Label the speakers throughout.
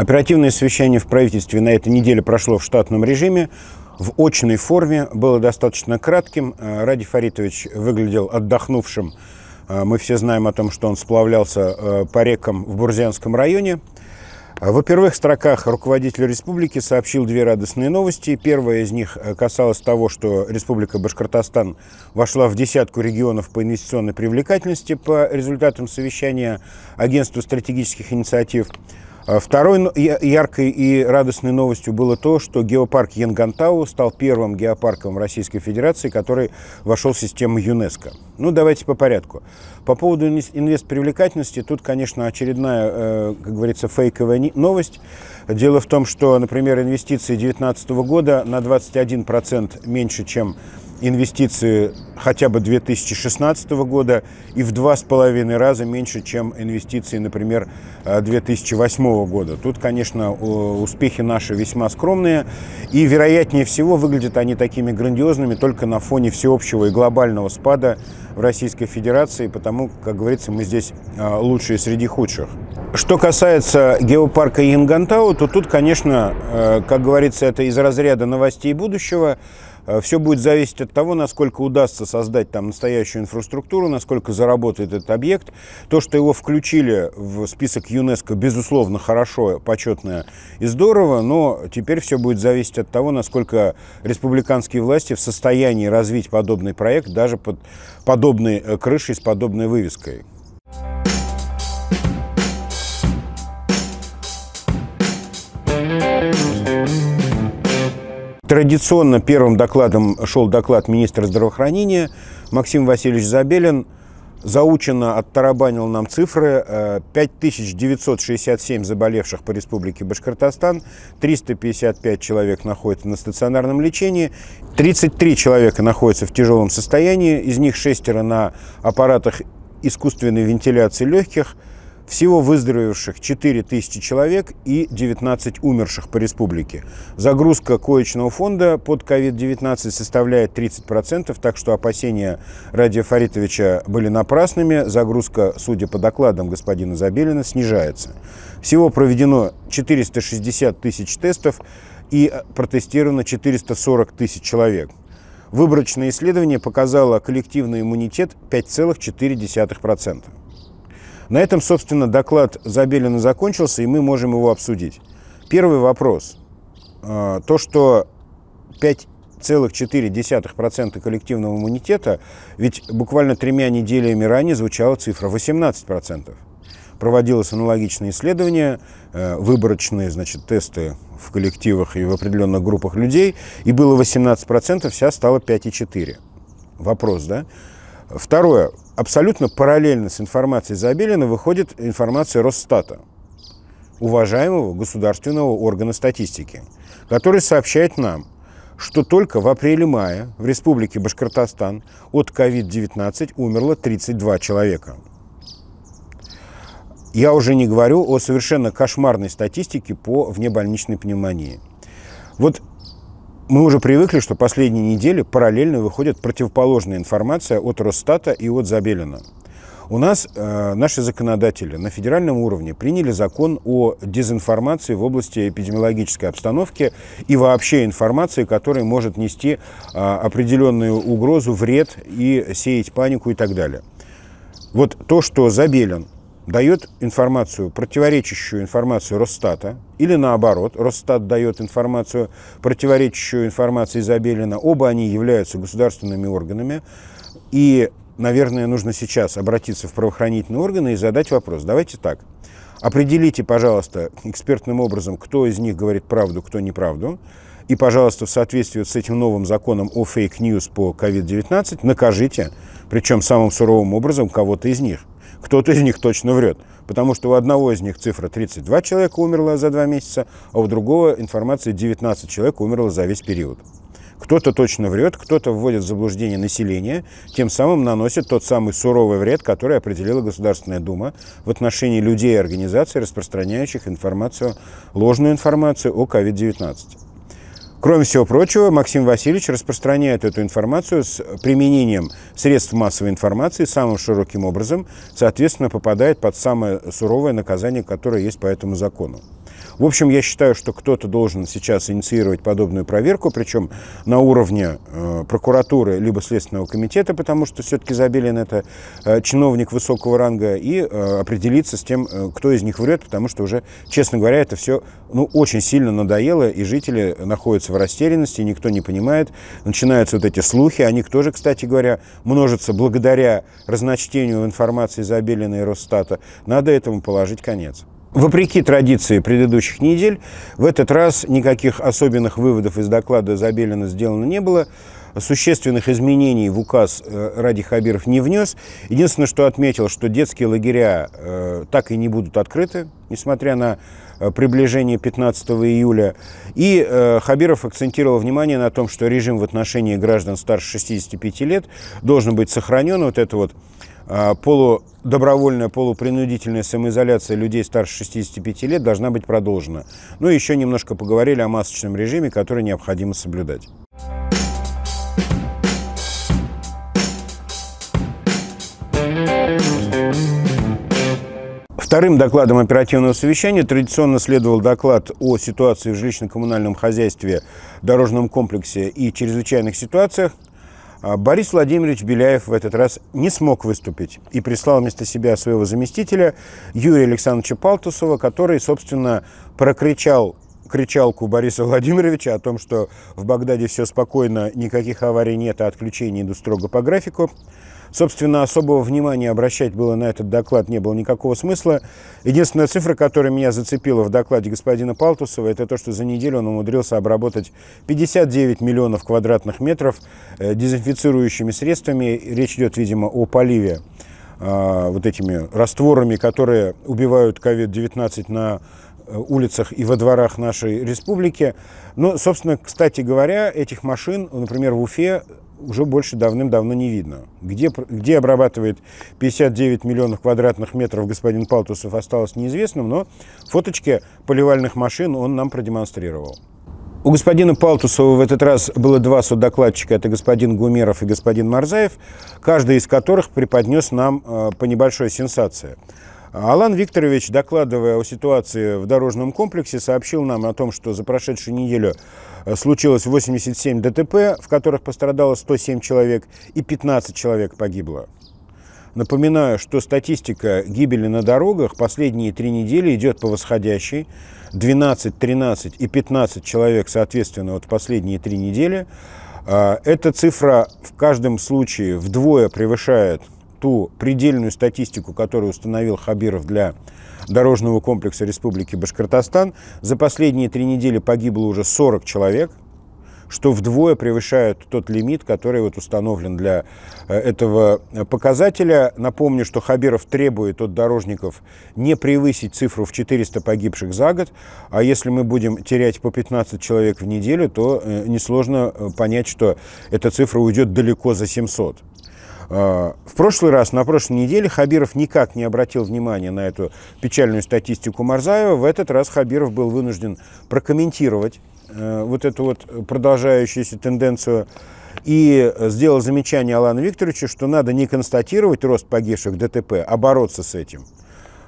Speaker 1: Оперативное совещание в правительстве на этой неделе прошло в штатном режиме. В очной форме было достаточно кратким. Э, Ради Фаритович выглядел отдохнувшим. Э, Мы все знаем о том, что он сплавлялся э, по рекам в Бурзянском районе. Во первых строках руководитель республики сообщил две радостные новости. Первая из них касалась того, что республика Башкортостан вошла в десятку регионов по инвестиционной привлекательности по результатам совещания Агентства стратегических инициатив. А второй яркой и радостной новостью было то, что геопарк Янгантау стал первым геопарком в Российской Федерации, который вошел в систему ЮНЕСКО. Ну, давайте по порядку. По поводу инвестпривлекательности, тут, конечно, очередная, э, как говорится, фейковая новость. Дело в том, что, например, инвестиции 2019 года на 21% меньше, чем инвестиции хотя бы 2016 года и в два с половиной раза меньше, чем инвестиции, например, 2008 э, года. Тут, конечно, успехи наши весьма скромные, и, вероятнее всего, выглядят они такими грандиозными только на фоне всеобщего и глобального спада в Российской Федерации, потому, как говорится, мы здесь а, лучшие среди худших. Что касается геопарка Янгантау, то тут, конечно, а, как говорится, это из разряда новостей будущего. А, все будет зависеть от того, насколько удастся создать там настоящую инфраструктуру, насколько заработает этот объект. То, что его включили в список ЮНЕСКО, безусловно, хорошо, почетно и здорово, но теперь все будет зависеть от того, насколько республиканские власти в состоянии развить подобный проект даже под, под подобной э, крышей, с подобной вывеской. Традиционно первым докладом шел доклад министра здравоохранения Максим Васильевич Забелин – заучено оттарабанил нам цифры. 5967 э, заболевших по республике Башкортостан, 355 человек находятся на стационарном лечении, 33 человека находятся в тяжелом состоянии, из них шестеро на аппаратах искусственной вентиляции легких – всего выздоровевших 4000 человек и 19 умерших по республике. Загрузка коечного фонда под COVID-19 составляет 30%, так что опасения Радия Фаритовича были напрасными. Загрузка, судя по докладам господина Забелина, снижается. Всего проведено 460 тысяч тестов и э, протестировано 440 тысяч человек. Выборочное исследование показало коллективный иммунитет 5,4%. На этом, собственно, доклад Забелина закончился, и мы можем его обсудить. Первый вопрос. А, то, что 5,4% коллективного иммунитета, ведь буквально тремя неделями ранее звучала цифра 18%. Проводилось аналогичное исследование, э, выборочные значит, тесты в коллективах и в определенных группах людей, и было 18%, вся стала 5,4%. Вопрос, да? Второе. Абсолютно параллельно с информацией Забелина выходит информация Росстата, уважаемого государственного органа статистики, который сообщает нам, что только в апреле-мае в республике Башкортостан от COVID-19 умерло 32 человека. Я уже не говорю о совершенно кошмарной статистике по внебольничной пневмонии. Вот мы уже привыкли, что последние недели параллельно выходит противоположная информация от Росстата и от Забелина. У нас э, наши законодатели на федеральном уровне приняли закон о дезинформации в области эпидемиологической обстановки и вообще информации, которая может нести э, определенную угрозу, вред и сеять панику и так далее. Вот то, что Забелин дает информацию, противоречащую информацию Росстата, или наоборот, Росстат дает информацию, противоречащую информации Изабелина, оба они являются государственными органами, и, наверное, нужно сейчас обратиться в правоохранительные органы и задать вопрос. Давайте так, определите, пожалуйста, экспертным образом, кто из них говорит правду, кто неправду, и, пожалуйста, в соответствии с этим новым законом о фейк-ньюс по COVID-19 накажите, причем самым суровым образом, кого-то из них кто-то из них точно врет, потому что у одного из них цифра 32 человека умерло за два месяца, а у другого информация 19 человек умерло за весь период. Кто-то точно врет, кто-то вводит в заблуждение населения, тем самым наносит тот самый суровый вред, который определила Государственная Дума в отношении людей и организаций, распространяющих информацию, ложную информацию о COVID-19. Кроме всего прочего, Максим Васильевич распространяет эту информацию с применением средств массовой информации самым широким образом, соответственно, попадает под самое суровое наказание, которое есть по этому закону. В общем, я считаю, что кто-то должен сейчас инициировать подобную проверку, причем на уровне э, прокуратуры либо Следственного комитета, потому что все-таки Забелин это э, чиновник высокого ранга, и э, определиться с тем, кто из них врет, потому что уже, честно говоря, это все ну, очень сильно надоело, и жители находятся в растерянности, никто не понимает. Начинаются вот эти слухи, они тоже, кстати говоря, множатся благодаря разночтению информации Забелина и Росстата. Надо этому положить конец. Вопреки традиции предыдущих недель, в этот раз никаких особенных выводов из доклада Забелина сделано не было. Существенных изменений в указ э, Ради Хабиров не внес. Единственное, что отметил, что детские лагеря э, так и не будут открыты, несмотря на э, приближение 15 июля. И э, Хабиров акцентировал внимание на том, что режим в отношении граждан старше 65 лет должен быть сохранен. Вот это вот а, полудобровольная, полупринудительная самоизоляция людей старше 65 лет должна быть продолжена. Ну и еще немножко поговорили о масочном режиме, который необходимо соблюдать. Вторым докладом оперативного совещания традиционно следовал доклад о ситуации в жилищно-коммунальном хозяйстве, дорожном комплексе и чрезвычайных ситуациях, а, Борис Владимирович Беляев в этот раз не смог выступить и прислал вместо себя своего заместителя Юрия Александровича Палтусова, который, собственно, прокричал кричалку Бориса Владимировича о том, что в Багдаде все спокойно, никаких аварий нет, а отключения идут строго по графику. Собственно, особого внимания обращать было на этот доклад не было никакого смысла. Единственная цифра, которая меня зацепила в докладе господина Палтусова, это то, что за неделю он умудрился обработать 59 миллионов квадратных метров э, дезинфицирующими средствами. Речь идет, видимо, о поливе а, вот этими растворами, которые убивают COVID-19 на э, улицах и во дворах нашей республики. Но, ну, собственно, кстати говоря, этих машин, например, в Уфе уже больше давным-давно не видно. Где, где обрабатывает 59 миллионов квадратных метров господин Палтусов осталось неизвестным, но фоточки поливальных машин он нам продемонстрировал. У господина Палтусова в этот раз было два судокладчика, это господин Гумеров и господин Марзаев, каждый из которых преподнес нам э, по небольшой сенсации. Алан Викторович, докладывая о ситуации в дорожном комплексе, сообщил нам о том, что за прошедшую неделю Э, случилось 87 ДТП, в которых пострадало 107 человек и 15 человек погибло. Напоминаю, что статистика гибели на дорогах последние три недели идет по восходящей. 12, 13 и 15 человек, соответственно, вот в последние три недели. Э, эта цифра в каждом случае вдвое превышает ту предельную статистику, которую установил Хабиров для дорожного комплекса Республики Башкортостан, за последние три недели погибло уже 40 человек, что вдвое превышает тот лимит, который вот установлен для э, этого э, показателя. Напомню, что Хабиров требует от дорожников не превысить цифру в 400 погибших за год, а если мы будем терять по 15 человек в неделю, то э, несложно понять, что эта цифра уйдет далеко за 700. А, в прошлый раз, на прошлой неделе, Хабиров никак не обратил внимания на эту печальную статистику Марзаева. В этот раз Хабиров был вынужден прокомментировать э, вот эту вот продолжающуюся тенденцию и сделал замечание Алану Викторовичу, что надо не констатировать рост погибших ДТП, а бороться с этим.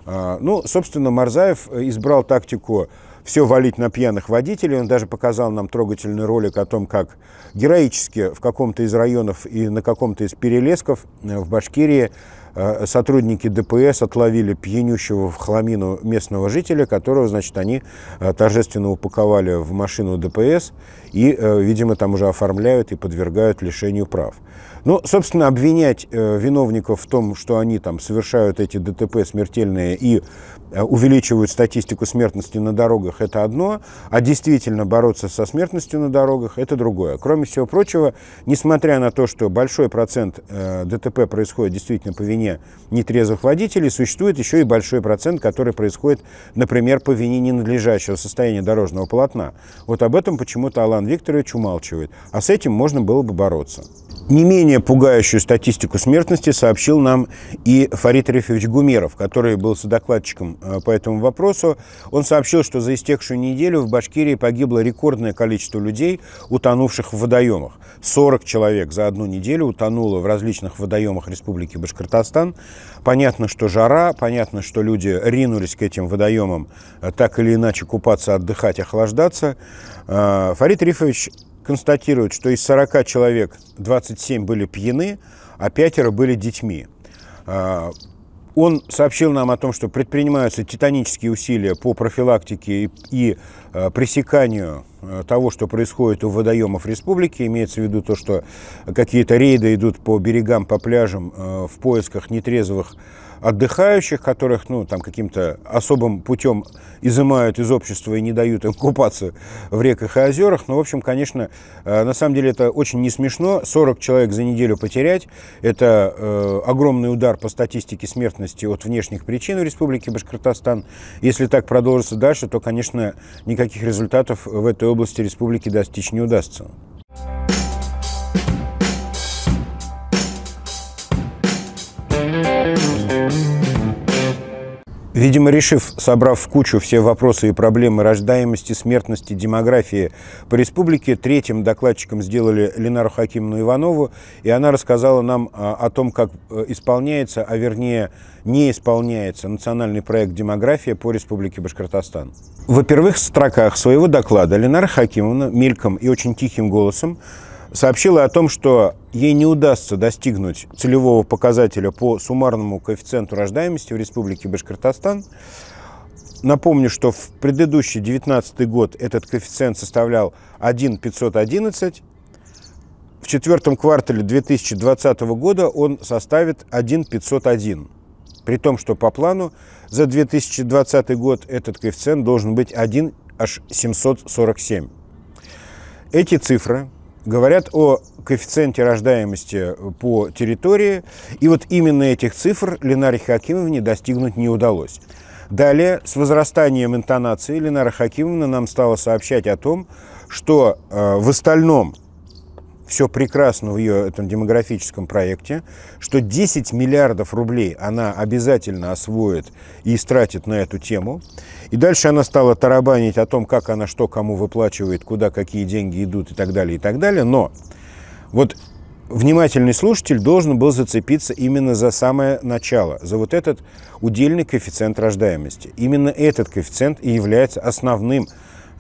Speaker 1: А, ну, собственно, Марзаев избрал тактику все валить на пьяных водителей. Он даже показал нам трогательный ролик о том, как героически в каком-то из районов и на каком-то из перелесков э, в Башкирии Э, сотрудники ДПС отловили пьянющего в хламину местного жителя, которого, значит, они э, торжественно упаковали в машину ДПС и, э, видимо, там уже оформляют и подвергают лишению прав. Ну, собственно, обвинять виновников в том, что они там совершают эти ДТП смертельные и увеличивают статистику смертности на дорогах, это одно, а действительно бороться со смертностью на дорогах, это другое. Кроме всего прочего, несмотря на то, что большой процент ДТП происходит действительно по вине вине нетрезвых водителей существует еще и большой процент, который происходит, например, по вине ненадлежащего состояния дорожного полотна. Вот об этом почему-то Алан Викторович умалчивает. А с этим можно было бы бороться. Не менее пугающую статистику смертности сообщил нам и Фарид Рифович Гумеров, который был содокладчиком э, по этому вопросу. Он сообщил, что за истекшую неделю в Башкирии погибло рекордное количество людей, утонувших в водоемах. 40 человек за одну неделю утонуло в различных водоемах Республики Башкортостан. Понятно, что жара, понятно, что люди ринулись к этим водоемам э, так или иначе купаться, отдыхать, охлаждаться. Э, Фарид Рифович констатируют, что из 40 человек 27 были пьяны, а пятеро были детьми. А, он сообщил нам о том, что предпринимаются титанические усилия по профилактике и а, пресеканию а, того, что происходит у водоемов республики. Имеется в виду то, что какие-то рейды идут по берегам, по пляжам в поисках нетрезвых отдыхающих, которых ну, там, каким-то особым путем изымают из общества и не дают им купаться в реках и озерах. Но, ну, в общем, конечно, э, на самом деле это очень не смешно. 40 человек за неделю потерять – это э, огромный удар по статистике смертности от внешних причин в Республике Башкортостан. Если так продолжится дальше, то, конечно, никаких результатов в этой области республики достичь не удастся. Видимо, решив, собрав в кучу все вопросы и проблемы рождаемости, смертности, демографии по республике, третьим докладчиком сделали Ленару Хакимну Иванову, и она рассказала нам а, о том, как э, исполняется, а вернее не исполняется национальный проект «Демография» по республике Башкортостан. Во первых в строках своего доклада Ленара Хакимовна мельком и очень тихим голосом сообщила о том, что ей не удастся достигнуть целевого показателя по суммарному коэффициенту рождаемости в Республике Башкортостан. Напомню, что в предыдущий 2019 год этот коэффициент составлял 1,511. В четвертом квартале 2020 года он составит 1,501. При том, что по плану за 2020 год этот коэффициент должен быть 1747. Эти цифры говорят о коэффициенте рождаемости по территории, и вот именно этих цифр Ленаре Хакимовне достигнуть не удалось. Далее, с возрастанием интонации, Ленара Хакимовна нам стала сообщать о том, что э, в остальном все прекрасно в ее этом демографическом проекте, что 10 миллиардов рублей она обязательно освоит и истратит на эту тему. И дальше она стала тарабанить о том, как она что кому выплачивает, куда какие деньги идут и так далее, и так далее. Но вот внимательный слушатель должен был зацепиться именно за самое начало, за вот этот удельный коэффициент рождаемости. Именно этот коэффициент и является основным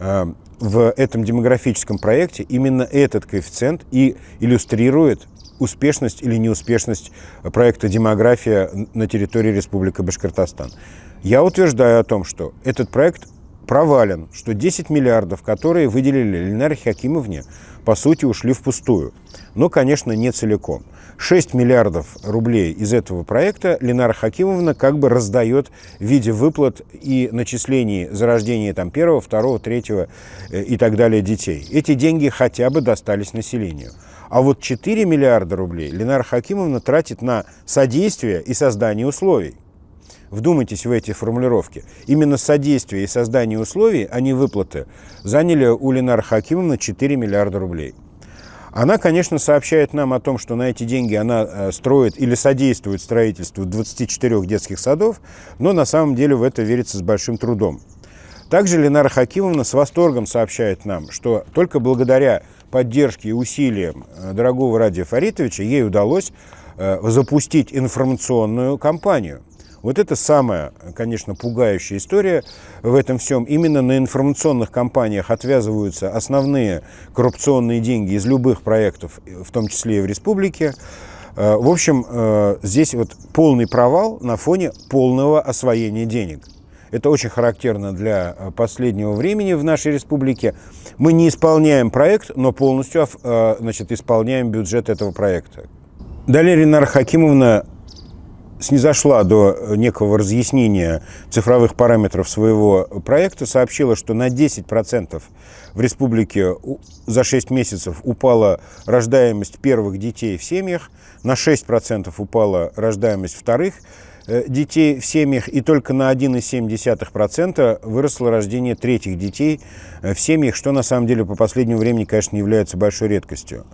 Speaker 1: э, в этом демографическом проекте именно этот коэффициент и иллюстрирует успешность или неуспешность проекта «Демография» на территории Республики Башкортостан. Я утверждаю о том, что этот проект провален, что 10 миллиардов, которые выделили Ленар Хакимовне, по сути, ушли впустую. Но, конечно, не целиком. 6 миллиардов рублей из этого проекта Ленара Хакимовна как бы раздает в виде выплат и начислений за рождение там, первого, второго, третьего э, и так далее детей. Эти деньги хотя бы достались населению. А вот 4 миллиарда рублей Ленара Хакимовна тратит на содействие и создание условий. Вдумайтесь в эти формулировки. Именно содействие и создание условий, а не выплаты, заняли у Ленара Хакимовна 4 миллиарда рублей. Она, конечно, сообщает нам о том, что на эти деньги она э, строит или содействует строительству 24 детских садов, но на самом деле в это верится с большим трудом. Также Ленара Хакимовна с восторгом сообщает нам, что только благодаря поддержке и усилиям э, дорогого Радия Фаритовича ей удалось э, запустить информационную кампанию – вот это самая, конечно, пугающая история в этом всем. Именно на информационных компаниях отвязываются основные коррупционные деньги из любых проектов, в том числе и в республике. Э, в общем, э, здесь вот полный провал на фоне полного освоения денег. Это очень характерно для э, последнего времени в нашей республике. Мы не исполняем проект, но полностью значит, исполняем бюджет этого проекта. Далее Ринар Хакимовна снизошла до некого разъяснения цифровых параметров своего проекта, сообщила, что на 10% в республике за 6 месяцев упала рождаемость первых детей в семьях, на 6% упала рождаемость вторых э, детей в семьях, и только на 1,7% выросло рождение третьих детей э, в семьях, что на самом деле по последнему времени, конечно, является большой редкостью.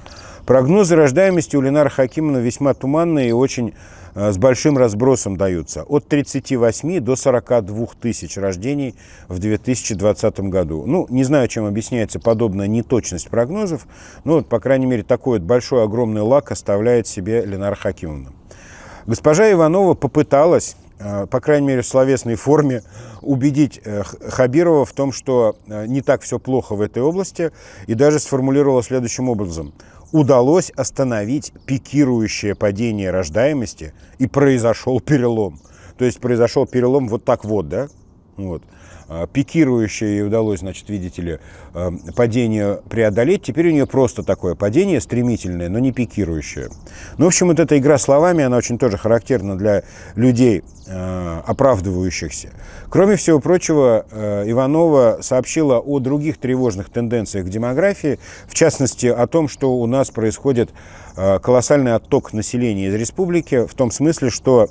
Speaker 1: Прогнозы рождаемости у Ленара Хакимовна весьма туманные и очень Э, с большим разбросом даются. От 38 до 42 тысяч рождений в 2020 году. Ну, не знаю, чем объясняется подобная неточность прогнозов, но, вот, по крайней мере, такой вот большой, огромный лак оставляет себе Ленар Хакимовна. Госпожа Иванова попыталась э, по крайней мере, в словесной форме убедить э, Хабирова в том, что не так все плохо в этой области, и даже сформулировала следующим образом удалось остановить пикирующее падение рождаемости, и произошел перелом. То есть произошел перелом вот так вот, да, вот. А, пикирующее ей удалось, значит, видите ли, а, падение преодолеть. Теперь у нее просто такое падение стремительное, но не пикирующее. Ну, в общем, вот эта игра словами, она очень тоже характерна для людей, а, оправдывающихся. Кроме всего прочего, Иванова сообщила о других тревожных тенденциях в демографии, в частности, о том, что у нас происходит колоссальный отток населения из республики, в том смысле, что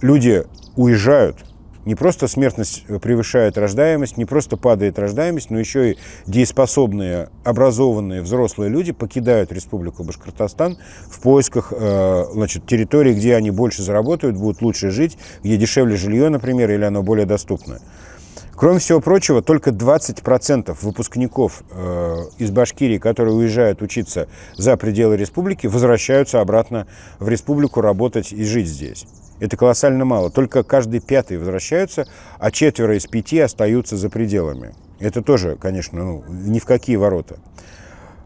Speaker 1: люди уезжают – не просто смертность э, превышает рождаемость, не просто падает рождаемость, но еще и дееспособные, образованные взрослые люди покидают Республику Башкортостан в поисках э, значит, территории, где они больше заработают, будут лучше жить, где дешевле жилье, например, или оно более доступное. Кроме всего прочего, только 20% выпускников э, из Башкирии, которые уезжают учиться за пределы республики, возвращаются обратно в республику работать и жить здесь. Это колоссально мало. Только каждый пятый возвращаются, а четверо из пяти остаются за пределами. Это тоже, конечно, ну, ни в какие ворота.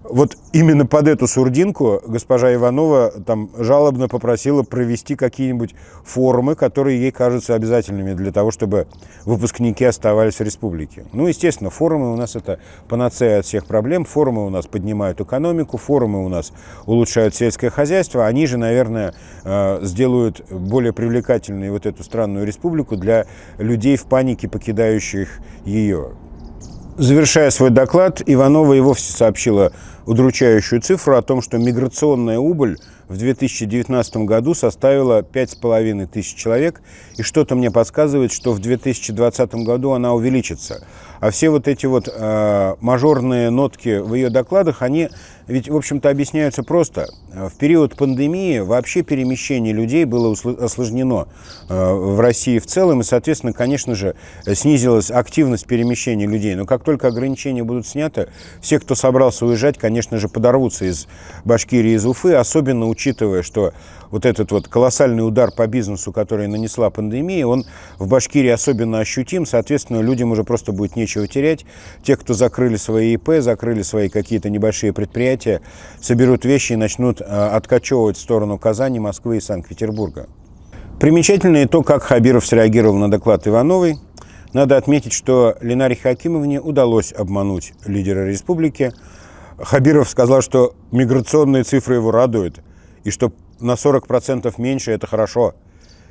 Speaker 1: Вот именно под эту сурдинку госпожа Иванова там жалобно попросила провести какие-нибудь форумы, которые ей кажутся обязательными для того, чтобы выпускники оставались в республике. Ну, естественно, форумы у нас это панацея от всех проблем. Форумы у нас поднимают экономику, форумы у нас улучшают сельское хозяйство. Они же, наверное, э, сделают более привлекательной вот эту странную республику для людей в панике, покидающих ее. Завершая свой доклад, Иванова и вовсе сообщила удручающую цифру о том, что миграционная убыль – в 2019 году составила 5,5 тысяч человек, и что-то мне подсказывает, что в 2020 году она увеличится. А все вот эти вот э, мажорные нотки в ее докладах, они ведь, в общем-то, объясняются просто. А, в период пандемии вообще перемещение людей было осложнено э, в России в целом, и, соответственно, конечно же, снизилась активность перемещения людей. Но как только ограничения будут сняты, все, кто собрался уезжать, конечно же, подорвутся из Башкирии, из Уфы, особенно учитывая учитывая, что вот этот вот колоссальный удар по бизнесу, который нанесла пандемия, он в Башкирии особенно ощутим, соответственно, людям уже просто будет нечего терять. Те, кто закрыли свои ИП, закрыли свои какие-то небольшие предприятия, соберут вещи и начнут э, откачевывать в сторону Казани, Москвы и Санкт-Петербурга. Примечательно и то, как Хабиров среагировал на доклад Ивановой. Надо отметить, что Ленаре Хакимовне удалось обмануть лидера республики. Хабиров сказал, что миграционные цифры его радуют – и что на 40% меньше – это хорошо.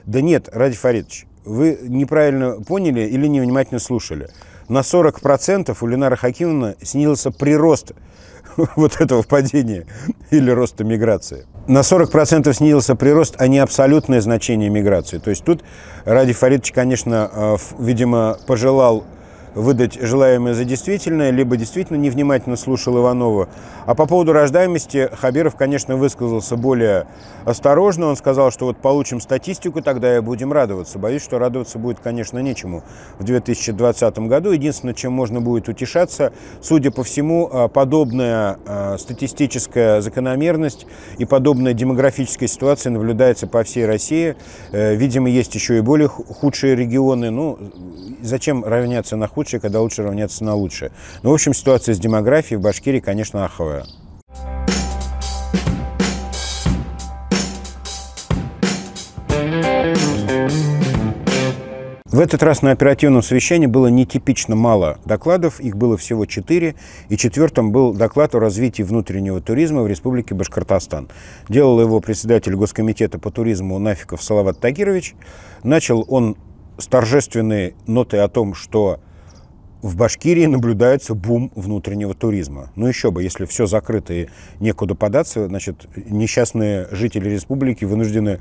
Speaker 1: Да нет, Ради Фаридович, вы неправильно поняли или невнимательно слушали. На 40% у Ленара Хакимовна снился прирост вот этого падения или роста миграции. На 40% снизился прирост, а не абсолютное значение миграции. То есть тут Ради Фаридович, конечно, э, видимо, пожелал выдать желаемое за действительное, либо действительно невнимательно слушал Иванова. А по поводу рождаемости Хабиров, конечно, высказался более осторожно. Он сказал, что вот получим статистику, тогда и будем радоваться. Боюсь, что радоваться будет, конечно, нечему в 2020 году. Единственное, чем можно будет утешаться, судя по всему, а, подобная а, статистическая закономерность и подобная демографическая ситуация наблюдается по всей России. Э, видимо, есть еще и более худшие регионы. Ну, зачем равняться на худшие? случаи, когда лучше равняться на лучшее. Ну, в общем, ситуация с демографией в Башкирии, конечно, аховая. В этот раз на оперативном совещании было нетипично мало докладов, их было всего четыре, и четвертым был доклад о развитии внутреннего туризма в Республике Башкортостан. Делал его председатель Госкомитета по туризму Нафиков Салават Тагирович. Начал он с торжественной ноты о том, что в Башкирии наблюдается бум внутреннего туризма. Ну еще бы, если все закрыто и некуда податься, значит, несчастные жители республики вынуждены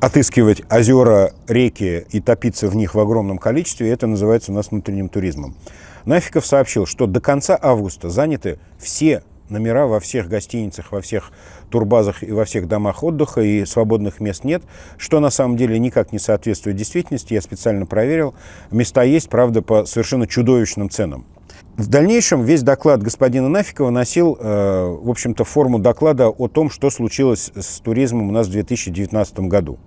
Speaker 1: отыскивать озера, реки и топиться в них в огромном количестве, и это называется у нас внутренним туризмом. Нафиков сообщил, что до конца августа заняты все номера во всех гостиницах, во всех турбазах и во всех домах отдыха, и свободных мест нет, что на самом деле никак не соответствует действительности. Я специально проверил. Места есть, правда, по совершенно чудовищным ценам. В дальнейшем весь доклад господина Нафикова носил, э, в общем-то, форму доклада о том, что случилось с туризмом у нас в 2019 году.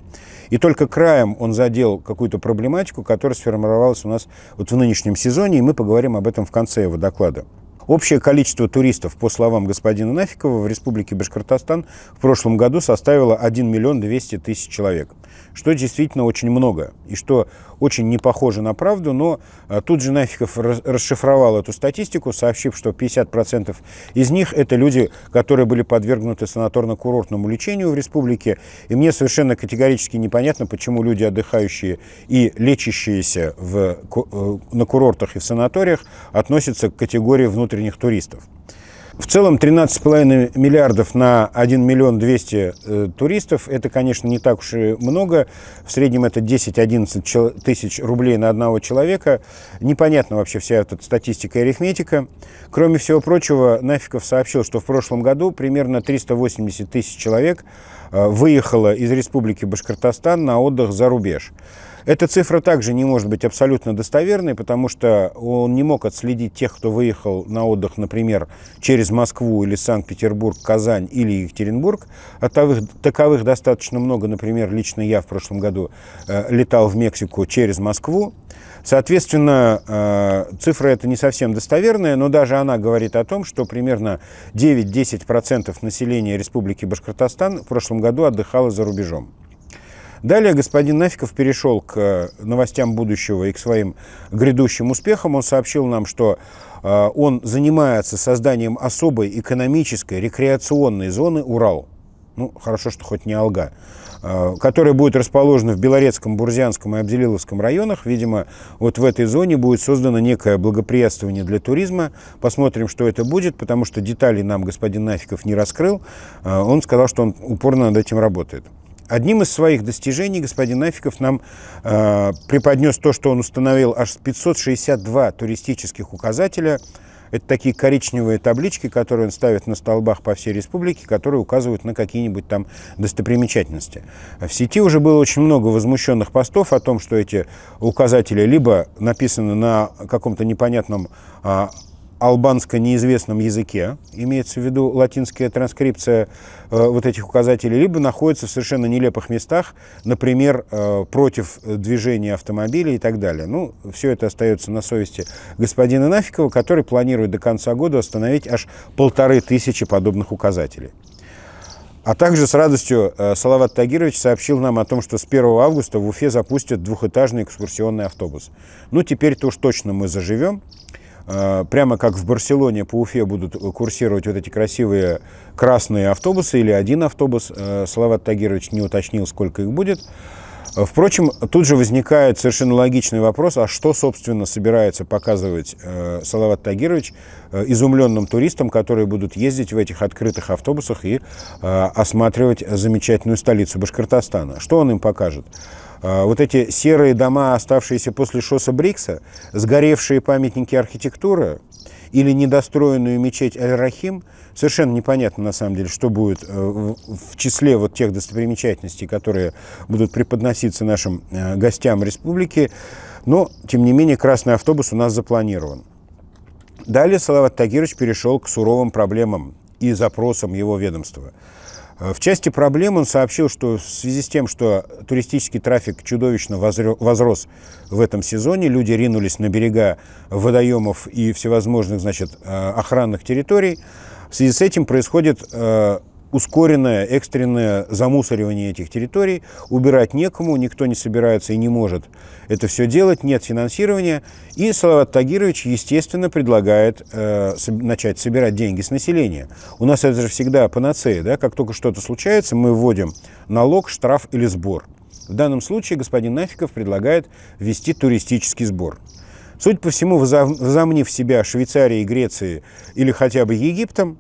Speaker 1: И только краем он задел какую-то проблематику, которая сформировалась у нас вот в нынешнем сезоне, и мы поговорим об этом в конце его доклада. Общее количество туристов, по словам господина Нафикова, в республике Башкортостан в прошлом году составило 1 миллион 200 тысяч человек что действительно очень много и что очень не похоже на правду, но а, тут же Нафиков расшифровал эту статистику, сообщив, что 50% из них это люди, которые были подвергнуты санаторно-курортному лечению в республике, и мне совершенно категорически непонятно, почему люди, отдыхающие и лечащиеся в, э, на курортах и в санаториях, относятся к категории внутренних туристов. В целом 13,5 миллиардов на 1 миллион 200 э, туристов, это, конечно, не так уж и много. В среднем это 10-11 тысяч рублей на одного человека. Непонятна вообще вся эта статистика и арифметика. Кроме всего прочего, Нафиков сообщил, что в прошлом году примерно 380 тысяч человек э, выехало из республики Башкортостан на отдых за рубеж. Эта цифра также не может быть абсолютно достоверной, потому что он не мог отследить тех, кто выехал на отдых, например, через Москву или Санкт-Петербург, Казань или Екатеринбург. А таковых, таковых достаточно много. Например, лично я в прошлом году э, летал в Мексику через Москву. Соответственно, э, цифра эта не совсем достоверная, но даже она говорит о том, что примерно 9-10% населения Республики Башкортостан в прошлом году отдыхало за рубежом. Далее господин Нафиков перешел к э, новостям будущего и к своим грядущим успехам. Он сообщил нам, что э, он занимается созданием особой экономической рекреационной зоны «Урал». Ну, хорошо, что хоть не «Алга» э, которая будет расположена в Белорецком, Бурзянском и Абзелиловском районах. Видимо, вот в этой зоне будет создано некое благоприятствование для туризма. Посмотрим, что это будет, потому что деталей нам господин Нафиков не раскрыл. Он сказал, что он упорно над этим работает. Одним из своих достижений господин Нафиков нам э, преподнес то, что он установил аж 562 туристических указателя. Это такие коричневые таблички, которые он ставит на столбах по всей республике, которые указывают на какие-нибудь там достопримечательности. В сети уже было очень много возмущенных постов о том, что эти указатели либо написаны на каком-то непонятном э, албанско-неизвестном языке, имеется в виду латинская транскрипция э, вот этих указателей, либо находится в совершенно нелепых местах, например, э, против э, движения автомобиля и так далее. Ну, все это остается на совести господина Нафикова, который планирует до конца года установить аж полторы тысячи подобных указателей. А также с радостью э, Салават Тагирович сообщил нам о том, что с 1 августа в Уфе запустят двухэтажный экскурсионный автобус. Ну, теперь-то уж точно мы заживем. Э, прямо как в Барселоне по Уфе будут э, курсировать вот эти красивые красные автобусы или один автобус. Э, Салават Тагирович не уточнил, сколько их будет. А, впрочем, тут же возникает совершенно логичный вопрос, а что, собственно, собирается показывать э, Салават Тагирович э, изумленным туристам, которые будут ездить в этих открытых автобусах и э, осматривать замечательную столицу Башкортостана? Что он им покажет? А, вот эти серые дома, оставшиеся после шосса Брикса, сгоревшие памятники архитектуры – или недостроенную мечеть Аль-Рахим. Совершенно непонятно, на самом деле, что будет э, в числе вот тех достопримечательностей, которые будут преподноситься нашим э, гостям республики. Но, тем не менее, красный автобус у нас запланирован. Далее Салават Тагирович перешел к суровым проблемам и запросам его ведомства – Э, в части проблем он сообщил, что в связи с тем, что туристический трафик чудовищно возрос в этом сезоне, люди ринулись на берега водоемов и всевозможных значит, э, охранных территорий, в связи с этим происходит э, ускоренное экстренное замусоривание этих территорий. Убирать некому, никто не собирается и не может это все делать, нет финансирования. И Салават Тагирович, естественно, предлагает э, начать собирать деньги с населения. У нас это же всегда панацея, да? как только что-то случается, мы вводим налог, штраф или сбор. В данном случае господин Нафиков предлагает ввести туристический сбор. суть по всему, возомнив себя Швейцарией, Грецией или хотя бы Египтом,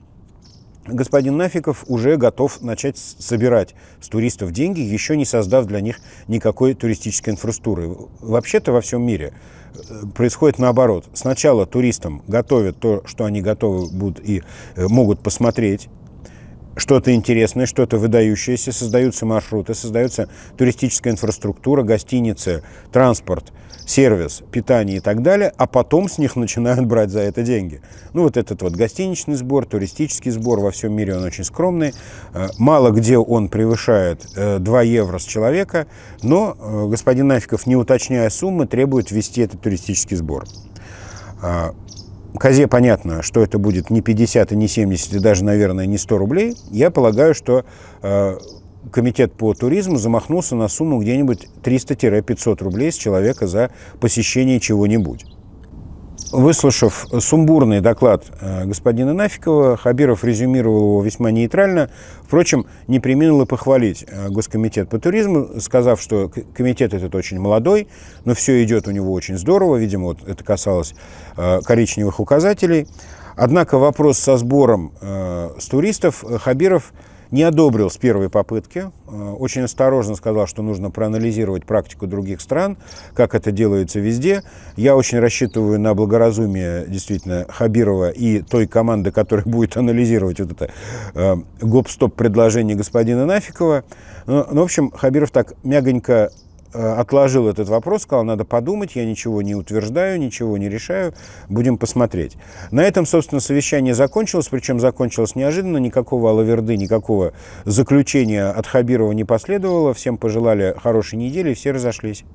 Speaker 1: господин Нафиков уже готов начать собирать с туристов деньги, еще не создав для них никакой туристической инфраструктуры. Вообще-то во всем мире э, происходит наоборот. Сначала туристам готовят то, что они готовы будут и э, могут посмотреть, что-то интересное, что-то выдающееся, создаются маршруты, создается туристическая инфраструктура, гостиницы, транспорт – сервис, питание и так далее, а потом с них начинают брать за это деньги. Ну вот этот вот гостиничный сбор, туристический сбор, во всем мире он очень скромный, э, мало где он превышает 2 э, евро с человека, но э, господин Нафиков, не уточняя суммы, требует ввести этот туристический сбор. Козе понятно, что это будет не 50, и не 70, и даже, наверное, не 100 рублей. Я полагаю, что комитет по туризму замахнулся на сумму где-нибудь 300-500 рублей с человека за посещение чего-нибудь. Выслушав сумбурный доклад э, господина Нафикова, Хабиров резюмировал его весьма нейтрально. Впрочем, не применил и похвалить э, Госкомитет по туризму, сказав, что комитет этот очень молодой, но все идет у него очень здорово, видимо, вот это касалось э, коричневых указателей. Однако вопрос со сбором с туристов Хабиров – не одобрил с первой попытки. Э, очень осторожно сказал, что нужно проанализировать практику других стран, как это делается везде. Я очень рассчитываю на благоразумие действительно Хабирова и той команды, которая будет анализировать вот это э, гоп-стоп предложение господина Нафикова. Но, э, ну, в общем, Хабиров так мягонько Э, отложил этот вопрос, сказал, надо подумать, я ничего не утверждаю, ничего не решаю, будем посмотреть. На этом, собственно, совещание закончилось, причем закончилось неожиданно, никакого алаверды, никакого заключения от Хабирова не последовало, всем пожелали хорошей недели, все разошлись.